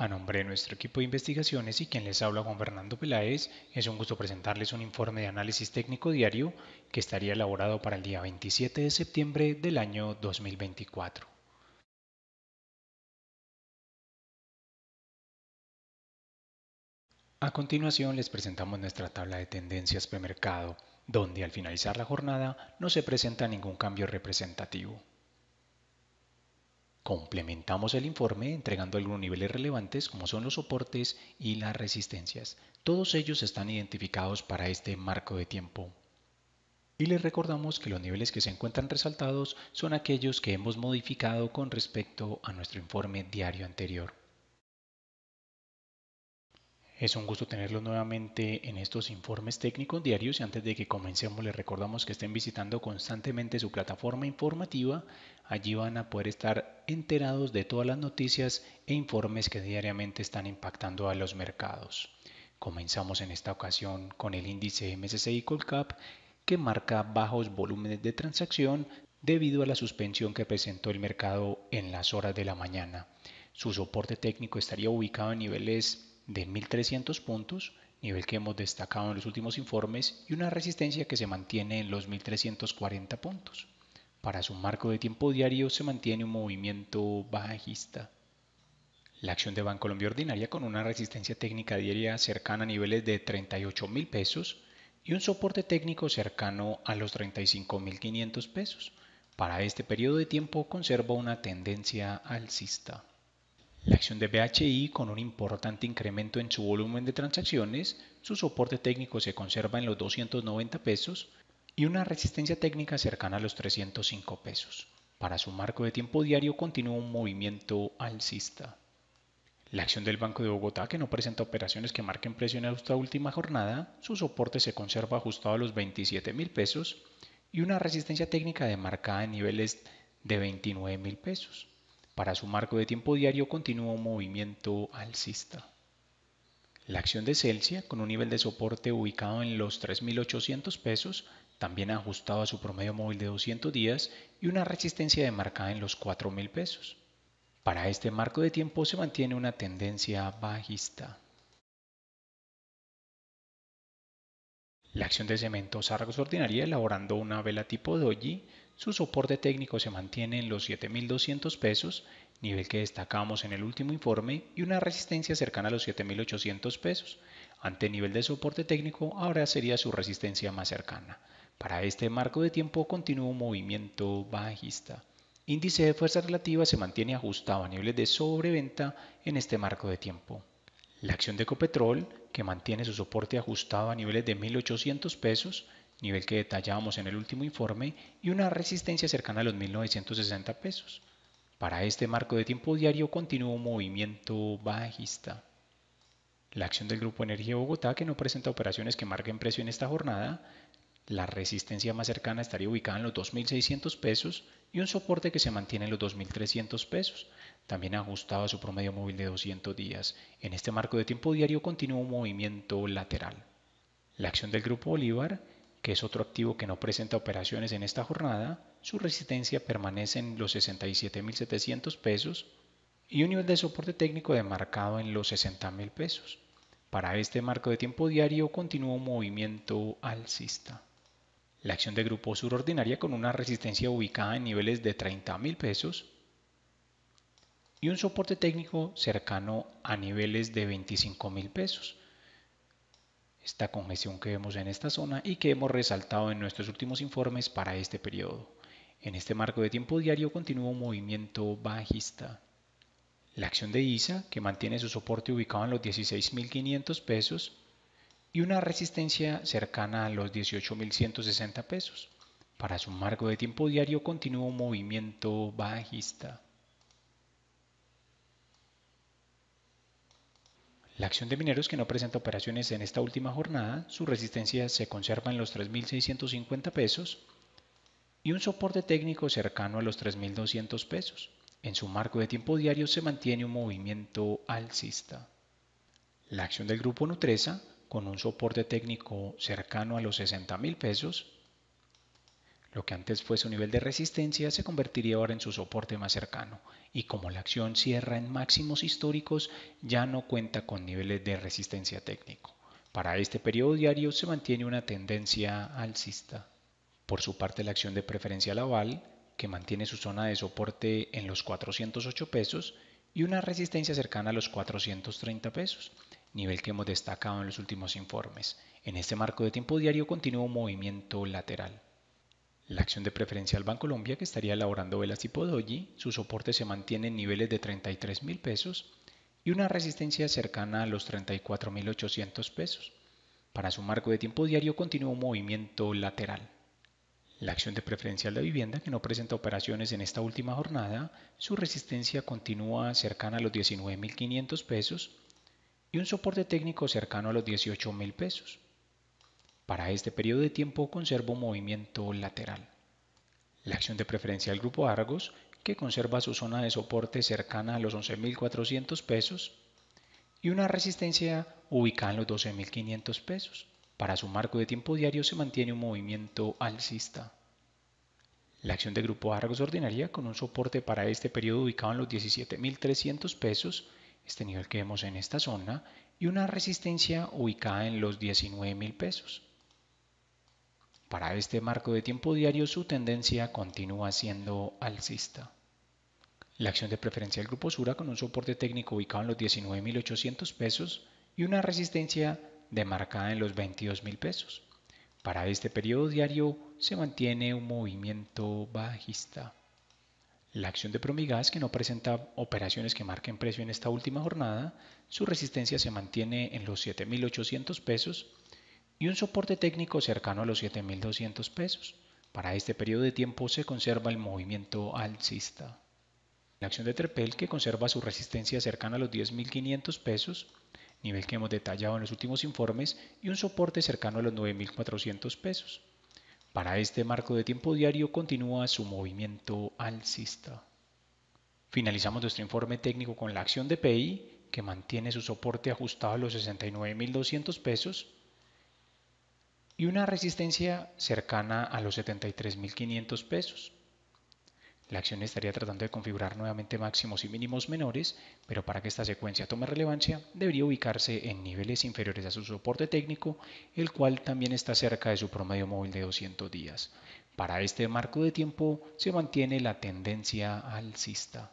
A nombre de nuestro equipo de investigaciones y quien les habla Juan Fernando Peláez, es un gusto presentarles un informe de análisis técnico diario que estaría elaborado para el día 27 de septiembre del año 2024. A continuación les presentamos nuestra tabla de tendencias premercado, donde al finalizar la jornada no se presenta ningún cambio representativo. Complementamos el informe entregando algunos niveles relevantes como son los soportes y las resistencias. Todos ellos están identificados para este marco de tiempo. Y les recordamos que los niveles que se encuentran resaltados son aquellos que hemos modificado con respecto a nuestro informe diario anterior. Es un gusto tenerlos nuevamente en estos informes técnicos diarios y antes de que comencemos les recordamos que estén visitando constantemente su plataforma informativa Allí van a poder estar enterados de todas las noticias e informes que diariamente están impactando a los mercados. Comenzamos en esta ocasión con el índice MSCI Colcap que marca bajos volúmenes de transacción debido a la suspensión que presentó el mercado en las horas de la mañana. Su soporte técnico estaría ubicado en niveles de 1300 puntos, nivel que hemos destacado en los últimos informes, y una resistencia que se mantiene en los 1340 puntos. Para su marco de tiempo diario se mantiene un movimiento bajista. La acción de Bancolombia ordinaria con una resistencia técnica diaria cercana a niveles de 38 mil pesos y un soporte técnico cercano a los 35.500 pesos. Para este periodo de tiempo conserva una tendencia alcista. La acción de BHI con un importante incremento en su volumen de transacciones, su soporte técnico se conserva en los 290 pesos, y una resistencia técnica cercana a los 305 pesos. Para su marco de tiempo diario continúa un movimiento alcista. La acción del Banco de Bogotá, que no presenta operaciones que marquen presión en esta última jornada, su soporte se conserva ajustado a los 27 mil pesos y una resistencia técnica demarcada en niveles de 29 mil pesos. Para su marco de tiempo diario continúa un movimiento alcista. La acción de Celsius con un nivel de soporte ubicado en los 3.800 pesos, también ajustado a su promedio móvil de 200 días y una resistencia demarcada en los 4.000 mil pesos. Para este marco de tiempo se mantiene una tendencia bajista. La acción de cemento Sargos Ordinaria elaborando una vela tipo doji, su soporte técnico se mantiene en los 7200 pesos, nivel que destacamos en el último informe, y una resistencia cercana a los 7800 pesos. Ante nivel de soporte técnico ahora sería su resistencia más cercana. Para este marco de tiempo continúa un movimiento bajista. Índice de fuerza relativa se mantiene ajustado a niveles de sobreventa en este marco de tiempo. La acción de Ecopetrol, que mantiene su soporte ajustado a niveles de 1.800 pesos, nivel que detallábamos en el último informe, y una resistencia cercana a los 1.960 pesos. Para este marco de tiempo diario continúa un movimiento bajista. La acción del Grupo Energía Bogotá, que no presenta operaciones que marquen precio en esta jornada, la resistencia más cercana estaría ubicada en los 2.600 pesos y un soporte que se mantiene en los 2.300 pesos, también ajustado a su promedio móvil de 200 días. En este marco de tiempo diario continúa un movimiento lateral. La acción del Grupo Bolívar, que es otro activo que no presenta operaciones en esta jornada, su resistencia permanece en los 67.700 pesos y un nivel de soporte técnico demarcado en los 60.000 pesos. Para este marco de tiempo diario continúa un movimiento alcista la acción de grupo surordinaria con una resistencia ubicada en niveles de 30 mil pesos y un soporte técnico cercano a niveles de 25 mil pesos. Esta congestión que vemos en esta zona y que hemos resaltado en nuestros últimos informes para este periodo. En este marco de tiempo diario continúa un movimiento bajista. La acción de ISA, que mantiene su soporte ubicado en los 16.500 pesos, y una resistencia cercana a los 18.160 pesos. Para su marco de tiempo diario continúa un movimiento bajista. La acción de mineros que no presenta operaciones en esta última jornada, su resistencia se conserva en los 3.650 pesos y un soporte técnico cercano a los 3.200 pesos. En su marco de tiempo diario se mantiene un movimiento alcista. La acción del grupo Nutresa con un soporte técnico cercano a los 60 mil pesos, lo que antes fue su nivel de resistencia se convertiría ahora en su soporte más cercano y como la acción cierra en máximos históricos ya no cuenta con niveles de resistencia técnico. Para este periodo diario se mantiene una tendencia alcista. Por su parte la acción de preferencia laval, que mantiene su zona de soporte en los 408 pesos y una resistencia cercana a los 430 pesos nivel que hemos destacado en los últimos informes. En este marco de tiempo diario continúa un movimiento lateral. La acción de preferencial colombia que estaría elaborando velas tipo doji, su soporte se mantiene en niveles de 33 mil pesos y una resistencia cercana a los 34 mil 800 pesos. Para su marco de tiempo diario continúa un movimiento lateral. La acción de preferencial de vivienda, que no presenta operaciones en esta última jornada, su resistencia continúa cercana a los 19.500 pesos y un soporte técnico cercano a los 18.000 pesos. Para este periodo de tiempo conserva un movimiento lateral. La acción de preferencia del grupo Argos, que conserva su zona de soporte cercana a los 11.400 pesos y una resistencia ubicada en los 12.500 pesos. Para su marco de tiempo diario se mantiene un movimiento alcista. La acción del grupo Argos ordinaria con un soporte para este periodo ubicado en los 17.300 pesos este nivel que vemos en esta zona, y una resistencia ubicada en los 19.000 pesos. Para este marco de tiempo diario su tendencia continúa siendo alcista. La acción de preferencia del grupo Sura con un soporte técnico ubicado en los 19.800 pesos y una resistencia demarcada en los 22.000 pesos. Para este periodo diario se mantiene un movimiento bajista. La acción de Promigas, que no presenta operaciones que marquen precio en esta última jornada, su resistencia se mantiene en los 7.800 pesos y un soporte técnico cercano a los 7.200 pesos. Para este periodo de tiempo se conserva el movimiento alcista. La acción de Terpel que conserva su resistencia cercana a los 10.500 pesos, nivel que hemos detallado en los últimos informes, y un soporte cercano a los 9.400 pesos. Para este marco de tiempo diario continúa su movimiento alcista. Finalizamos nuestro informe técnico con la acción de PI, que mantiene su soporte ajustado a los 69.200 pesos y una resistencia cercana a los 73.500 pesos. La acción estaría tratando de configurar nuevamente máximos y mínimos menores, pero para que esta secuencia tome relevancia, debería ubicarse en niveles inferiores a su soporte técnico, el cual también está cerca de su promedio móvil de 200 días. Para este marco de tiempo se mantiene la tendencia alcista.